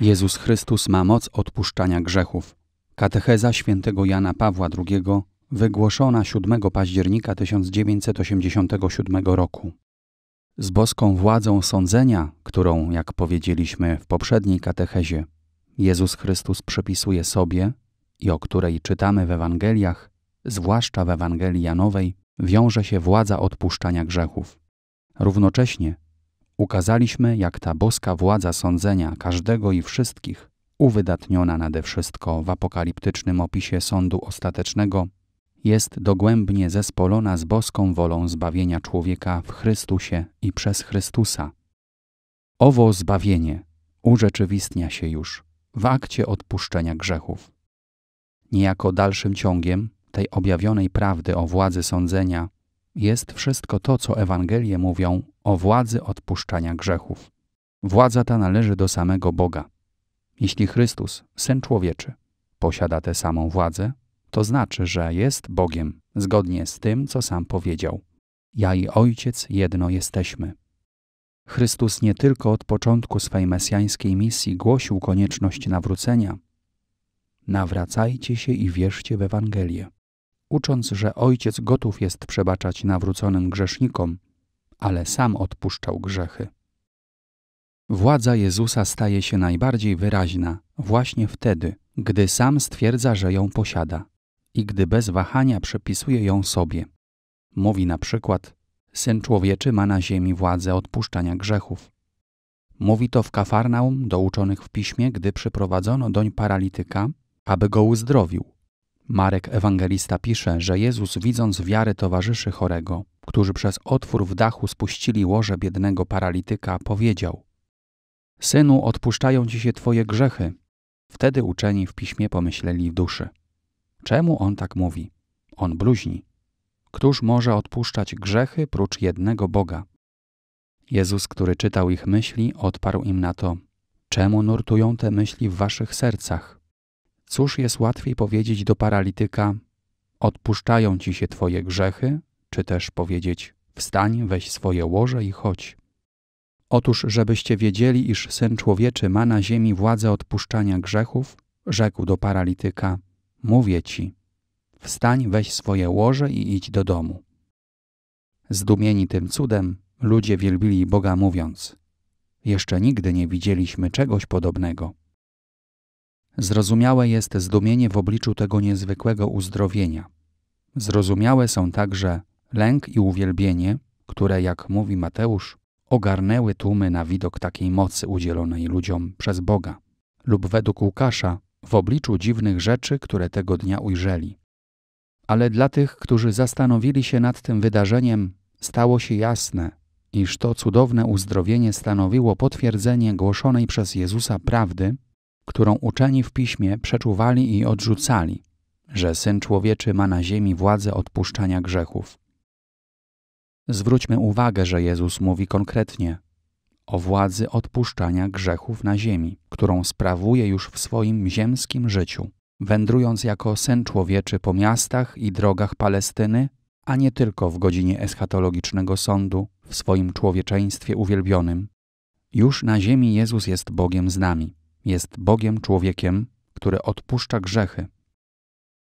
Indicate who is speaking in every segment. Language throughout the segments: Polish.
Speaker 1: Jezus Chrystus ma moc odpuszczania grzechów. Katecheza świętego Jana Pawła II wygłoszona 7 października 1987 roku. Z boską władzą sądzenia, którą, jak powiedzieliśmy w poprzedniej katechezie, Jezus Chrystus przypisuje sobie i o której czytamy w Ewangeliach, zwłaszcza w Ewangelii Janowej, wiąże się władza odpuszczania grzechów. Równocześnie ukazaliśmy, jak ta boska władza sądzenia każdego i wszystkich, uwydatniona nade wszystko w apokaliptycznym opisie sądu ostatecznego, jest dogłębnie zespolona z boską wolą zbawienia człowieka w Chrystusie i przez Chrystusa. Owo zbawienie urzeczywistnia się już w akcie odpuszczenia grzechów. Niejako dalszym ciągiem tej objawionej prawdy o władzy sądzenia jest wszystko to, co Ewangelie mówią o władzy odpuszczania grzechów. Władza ta należy do samego Boga. Jeśli Chrystus, syn człowieczy, posiada tę samą władzę, to znaczy, że jest Bogiem, zgodnie z tym, co sam powiedział. Ja i Ojciec jedno jesteśmy. Chrystus nie tylko od początku swej mesjańskiej misji głosił konieczność nawrócenia. Nawracajcie się i wierzcie w Ewangelię. Ucząc, że Ojciec gotów jest przebaczać nawróconym grzesznikom, ale sam odpuszczał grzechy. Władza Jezusa staje się najbardziej wyraźna właśnie wtedy, gdy sam stwierdza, że ją posiada i gdy bez wahania przypisuje ją sobie. Mówi na przykład: Syn człowieczy ma na ziemi władzę odpuszczania grzechów. Mówi to w Kafarnaum do uczonych w piśmie, gdy przyprowadzono doń paralityka, aby go uzdrowił. Marek Ewangelista pisze, że Jezus, widząc wiarę towarzyszy chorego, którzy przez otwór w dachu spuścili łoże biednego paralityka, powiedział: Synu, odpuszczają ci się twoje grzechy. Wtedy uczeni w piśmie pomyśleli w duszy: Czemu on tak mówi? On bluźni. Któż może odpuszczać grzechy prócz jednego Boga? Jezus, który czytał ich myśli, odparł im na to: Czemu nurtują te myśli w waszych sercach? Cóż jest łatwiej powiedzieć do paralityka: Odpuszczają ci się twoje grzechy, czy też powiedzieć: Wstań, weź swoje łoże i chodź. Otóż, żebyście wiedzieli, iż syn człowieczy ma na ziemi władzę odpuszczania grzechów, rzekł do paralityka: Mówię ci, wstań, weź swoje łoże i idź do domu. Zdumieni tym cudem, ludzie wielbili Boga, mówiąc: Jeszcze nigdy nie widzieliśmy czegoś podobnego. Zrozumiałe jest zdumienie w obliczu tego niezwykłego uzdrowienia. Zrozumiałe są także lęk i uwielbienie, które, jak mówi Mateusz, ogarnęły tłumy na widok takiej mocy udzielonej ludziom przez Boga, lub według Łukasza, w obliczu dziwnych rzeczy, które tego dnia ujrzeli. Ale dla tych, którzy zastanowili się nad tym wydarzeniem, stało się jasne, iż to cudowne uzdrowienie stanowiło potwierdzenie głoszonej przez Jezusa prawdy, którą uczeni w piśmie przeczuwali i odrzucali, że syn człowieczy ma na ziemi władzę odpuszczania grzechów. Zwróćmy uwagę, że Jezus mówi konkretnie o władzy odpuszczania grzechów na ziemi, którą sprawuje już w swoim ziemskim życiu, wędrując jako syn człowieczy po miastach i drogach Palestyny, a nie tylko w godzinie eschatologicznego sądu, w swoim człowieczeństwie uwielbionym. Już na ziemi Jezus jest Bogiem z nami jest Bogiem człowiekiem, który odpuszcza grzechy.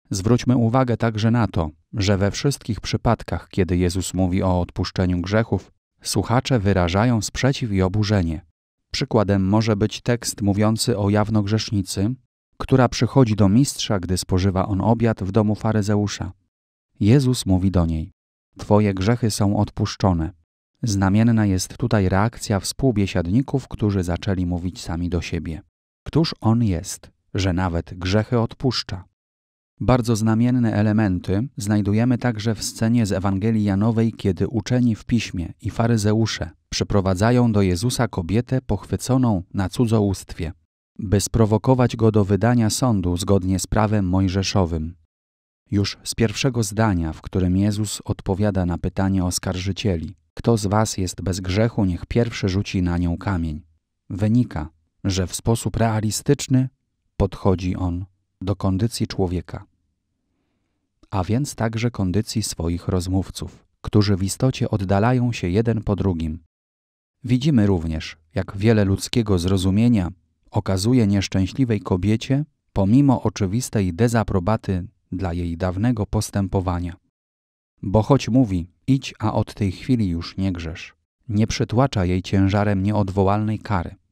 Speaker 1: Zwróćmy uwagę także na to, że we wszystkich przypadkach, kiedy Jezus mówi o odpuszczeniu grzechów, słuchacze wyrażają sprzeciw i oburzenie. Przykładem może być tekst mówiący o jawnogrzesznicy, która przychodzi do mistrza, gdy spożywa on obiad w domu faryzeusza. Jezus mówi do niej: Twoje grzechy są odpuszczone. Znamienna jest tutaj reakcja współbiesiadników, którzy zaczęli mówić sami do siebie: Któż on jest, że nawet grzechy odpuszcza? Bardzo znamienne elementy znajdujemy także w scenie z Ewangelii Janowej, kiedy uczeni w piśmie i faryzeusze przyprowadzają do Jezusa kobietę pochwyconą na cudzołóstwie, by sprowokować go do wydania sądu zgodnie z prawem mojżeszowym. Już z pierwszego zdania, w którym Jezus odpowiada na pytanie oskarżycieli: Kto z was jest bez grzechu, niech pierwszy rzuci na nią kamień. Wynika, że w sposób realistyczny podchodzi on do kondycji człowieka, a więc także kondycji swoich rozmówców, którzy w istocie oddalają się jeden po drugim. Widzimy również, jak wiele ludzkiego zrozumienia okazuje nieszczęśliwej kobiecie, pomimo oczywistej dezaprobaty dla jej dawnego postępowania. Bo choć mówi, idź, a od tej chwili już nie grzesz, nie przytłacza jej ciężarem nieodwołalnej kary –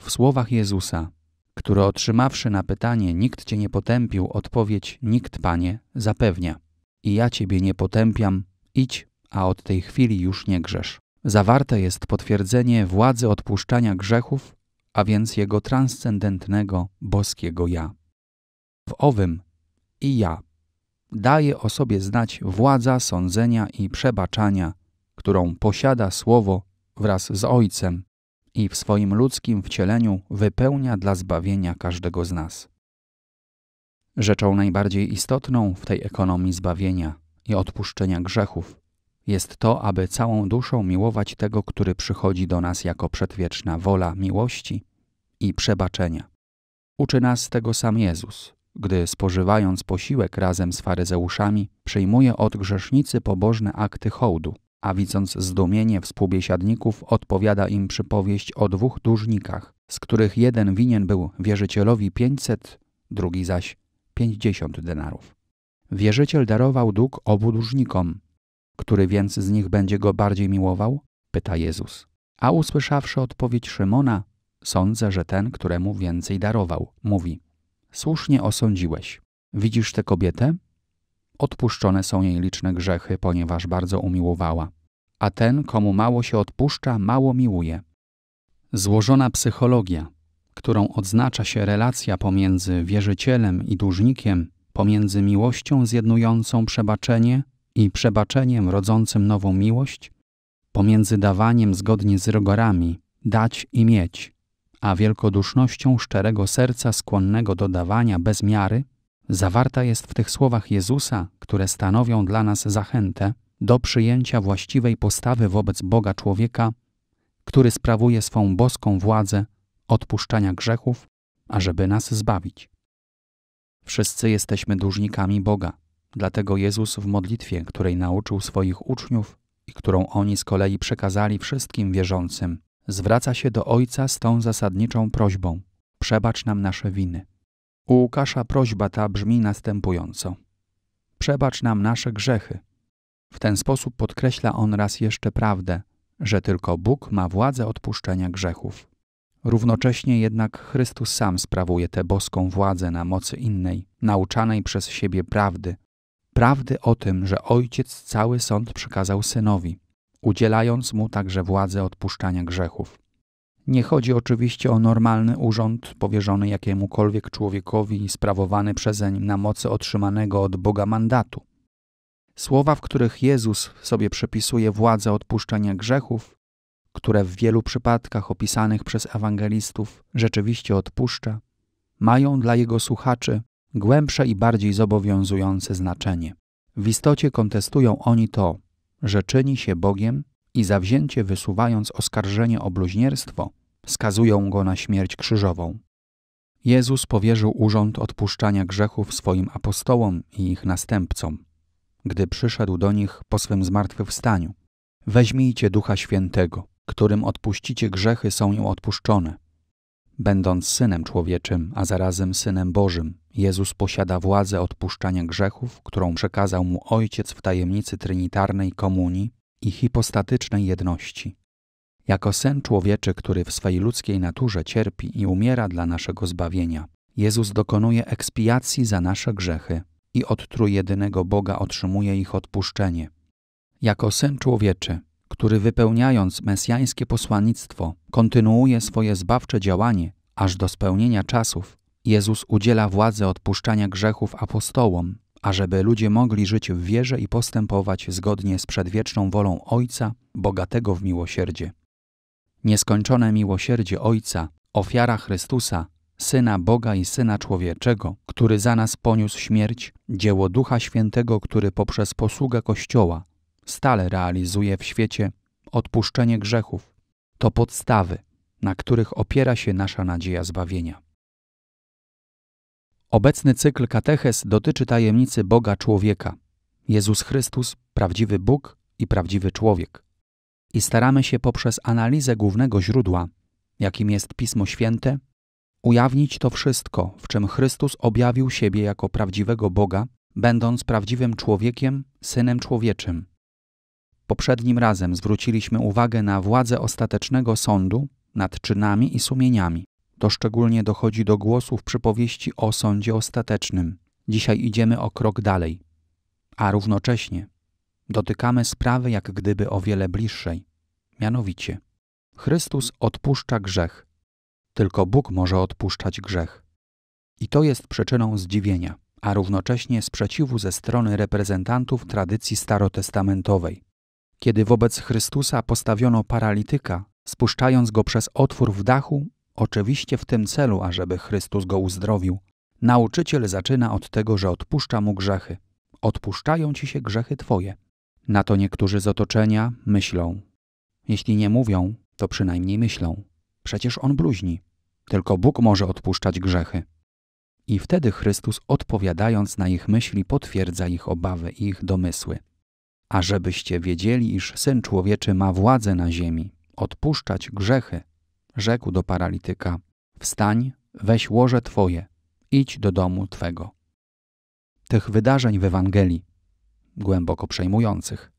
Speaker 1: w słowach Jezusa, który otrzymawszy na pytanie nikt cię nie potępił, odpowiedź nikt, Panie, zapewnia. I ja ciebie nie potępiam, idź, a od tej chwili już nie grzesz. Zawarte jest potwierdzenie władzy odpuszczania grzechów, a więc jego transcendentnego, boskiego ja. W owym i ja daje o sobie znać władza sądzenia i przebaczania, którą posiada Słowo wraz z Ojcem i w swoim ludzkim wcieleniu wypełnia dla zbawienia każdego z nas. Rzeczą najbardziej istotną w tej ekonomii zbawienia i odpuszczenia grzechów jest to, aby całą duszą miłować tego, który przychodzi do nas jako przedwieczna wola miłości i przebaczenia. Uczy nas tego sam Jezus, gdy spożywając posiłek razem z faryzeuszami, przyjmuje od grzesznicy pobożne akty hołdu – a widząc zdumienie współbiesiadników, odpowiada im przypowieść o dwóch dłużnikach, z których jeden winien był wierzycielowi 500, drugi zaś 50 denarów. Wierzyciel darował dług obu dłużnikom. Który więc z nich będzie go bardziej miłował? pyta Jezus. A usłyszawszy odpowiedź Szymona, sądzę, że ten, któremu więcej darował, mówi: Słusznie osądziłeś. Widzisz tę kobietę? Odpuszczone są jej liczne grzechy, ponieważ bardzo umiłowała a ten, komu mało się odpuszcza, mało miłuje. Złożona psychologia, którą odznacza się relacja pomiędzy wierzycielem i dłużnikiem, pomiędzy miłością zjednującą przebaczenie i przebaczeniem rodzącym nową miłość, pomiędzy dawaniem zgodnie z rygorami dać i mieć, a wielkodusznością szczerego serca skłonnego do dawania bez miary, zawarta jest w tych słowach Jezusa, które stanowią dla nas zachętę, do przyjęcia właściwej postawy wobec Boga człowieka, który sprawuje swą boską władzę odpuszczania grzechów, ażeby nas zbawić. Wszyscy jesteśmy dłużnikami Boga, dlatego Jezus w modlitwie, której nauczył swoich uczniów i którą oni z kolei przekazali wszystkim wierzącym, zwraca się do Ojca z tą zasadniczą prośbą: przebacz nam nasze winy. U Łukasza prośba ta brzmi następująco: Przebacz nam nasze grzechy, w ten sposób podkreśla on raz jeszcze prawdę, że tylko Bóg ma władzę odpuszczenia grzechów. Równocześnie jednak Chrystus sam sprawuje tę boską władzę na mocy innej, nauczanej przez siebie prawdy. Prawdy o tym, że Ojciec cały sąd przekazał synowi, udzielając mu także władzę odpuszczania grzechów. Nie chodzi oczywiście o normalny urząd powierzony jakiemukolwiek człowiekowi i sprawowany przezeń na mocy otrzymanego od Boga mandatu. Słowa, w których Jezus sobie przypisuje władzę odpuszczania grzechów, które w wielu przypadkach opisanych przez ewangelistów rzeczywiście odpuszcza, mają dla jego słuchaczy głębsze i bardziej zobowiązujące znaczenie. W istocie kontestują oni to, że czyni się Bogiem i zawzięcie wysuwając oskarżenie o bluźnierstwo, skazują go na śmierć krzyżową. Jezus powierzył urząd odpuszczania grzechów swoim apostołom i ich następcom, gdy przyszedł do nich po swym zmartwychwstaniu. Weźmijcie Ducha Świętego, którym odpuścicie grzechy, są im odpuszczone. Będąc synem człowieczym, a zarazem synem Bożym, Jezus posiada władzę odpuszczania grzechów, którą przekazał mu Ojciec w tajemnicy trinitarnej komunii i hipostatycznej jedności. Jako syn człowieczy, który w swej ludzkiej naturze cierpi i umiera dla naszego zbawienia, Jezus dokonuje ekspiacji za nasze grzechy i od trójjedynego Boga otrzymuje ich odpuszczenie. Jako syn człowieczy, który wypełniając mesjańskie posłannictwo, kontynuuje swoje zbawcze działanie aż do spełnienia czasów, Jezus udziela władzy odpuszczania grzechów apostołom, ażeby ludzie mogli żyć w wierze i postępować zgodnie z przedwieczną wolą Ojca, bogatego w miłosierdzie. Nieskończone miłosierdzie Ojca, ofiara Chrystusa, Syna Boga i Syna Człowieczego, który za nas poniósł śmierć, dzieło Ducha Świętego, który poprzez posługę Kościoła stale realizuje w świecie odpuszczenie grzechów, to podstawy, na których opiera się nasza nadzieja zbawienia. Obecny cykl kateches dotyczy tajemnicy Boga człowieka. Jezus Chrystus, prawdziwy Bóg i prawdziwy człowiek. I staramy się poprzez analizę głównego źródła, jakim jest Pismo Święte, ujawnić to wszystko, w czym Chrystus objawił siebie jako prawdziwego Boga, będąc prawdziwym człowiekiem, synem człowieczym. Poprzednim razem zwróciliśmy uwagę na władzę ostatecznego sądu nad czynami i sumieniami. To szczególnie dochodzi do głosu w przypowieści o sądzie ostatecznym. Dzisiaj idziemy o krok dalej, a równocześnie dotykamy sprawy jak gdyby o wiele bliższej. Mianowicie, Chrystus odpuszcza grzech, tylko Bóg może odpuszczać grzech. I to jest przyczyną zdziwienia, a równocześnie sprzeciwu ze strony reprezentantów tradycji starotestamentowej. Kiedy wobec Chrystusa postawiono paralityka, spuszczając go przez otwór w dachu, oczywiście w tym celu, ażeby Chrystus go uzdrowił, nauczyciel zaczyna od tego, że odpuszcza mu grzechy. Odpuszczają ci się grzechy twoje. Na to niektórzy z otoczenia myślą. Jeśli nie mówią, to przynajmniej myślą. Przecież on bluźni. Tylko Bóg może odpuszczać grzechy. I wtedy Chrystus, odpowiadając na ich myśli, potwierdza ich obawy i ich domysły. A żebyście wiedzieli, iż Syn Człowieczy ma władzę na ziemi, odpuszczać grzechy, rzekł do paralityka, wstań, weź łoże Twoje, idź do domu Twego. Tych wydarzeń w Ewangelii, głęboko przejmujących,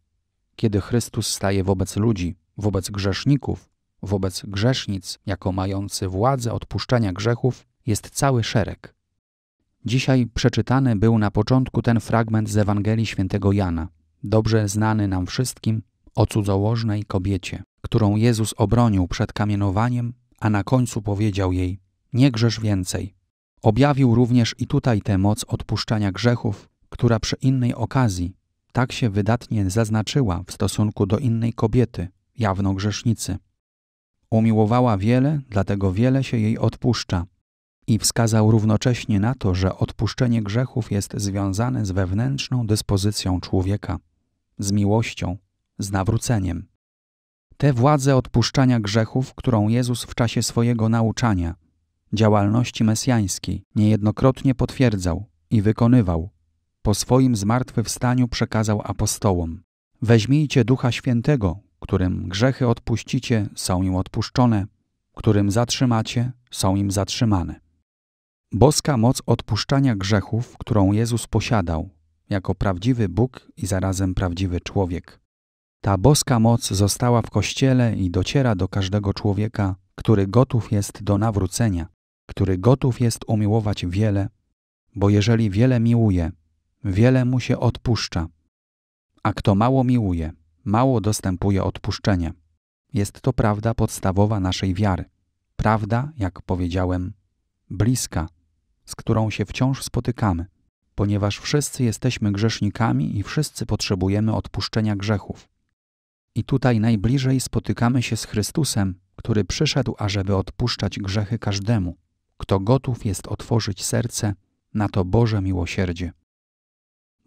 Speaker 1: kiedy Chrystus staje wobec ludzi, wobec grzeszników, Wobec grzesznic, jako mający władzę odpuszczania grzechów, jest cały szereg. Dzisiaj przeczytany był na początku ten fragment z Ewangelii Świętego Jana, dobrze znany nam wszystkim o cudzołożnej kobiecie, którą Jezus obronił przed kamienowaniem, a na końcu powiedział jej: Nie grzesz więcej. Objawił również i tutaj tę moc odpuszczania grzechów, która przy innej okazji tak się wydatnie zaznaczyła w stosunku do innej kobiety, jawno grzesznicy, Umiłowała wiele, dlatego wiele się jej odpuszcza. I wskazał równocześnie na to, że odpuszczenie grzechów jest związane z wewnętrzną dyspozycją człowieka, z miłością, z nawróceniem. Tę władzę odpuszczania grzechów, którą Jezus w czasie swojego nauczania, działalności mesjańskiej niejednokrotnie potwierdzał i wykonywał, po swoim zmartwychwstaniu przekazał apostołom. Weźmijcie Ducha Świętego, którym grzechy odpuścicie, są im odpuszczone, którym zatrzymacie, są im zatrzymane. Boska moc odpuszczania grzechów, którą Jezus posiadał, jako prawdziwy Bóg i zarazem prawdziwy człowiek. Ta boska moc została w Kościele i dociera do każdego człowieka, który gotów jest do nawrócenia, który gotów jest umiłować wiele, bo jeżeli wiele miłuje, wiele mu się odpuszcza, a kto mało miłuje, mało dostępuje odpuszczenie. Jest to prawda podstawowa naszej wiary. Prawda, jak powiedziałem, bliska, z którą się wciąż spotykamy, ponieważ wszyscy jesteśmy grzesznikami i wszyscy potrzebujemy odpuszczenia grzechów. I tutaj najbliżej spotykamy się z Chrystusem, który przyszedł, ażeby odpuszczać grzechy każdemu, kto gotów jest otworzyć serce na to Boże miłosierdzie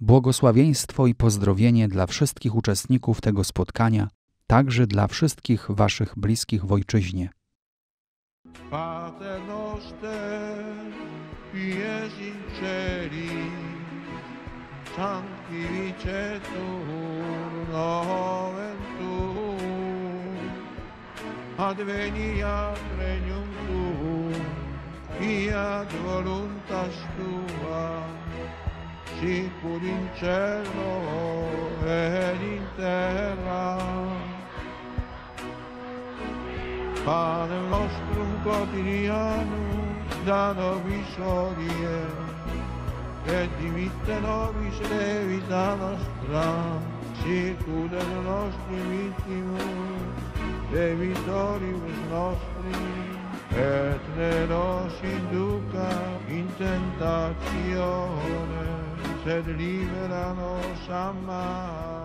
Speaker 1: błogosławieństwo i pozdrowienie dla wszystkich uczestników tego spotkania, także dla wszystkich Waszych bliskich w Ojczyźnie. regnum tuum, fiat voluntas circoli in cielo ed in terra. Pane nostro quotidiano, da nobis odie, e dimitte noi nobis levita nostra, circude nostri vittime, e vittoribus nostri, et ne nos induca in tentazione, said that even on old summer.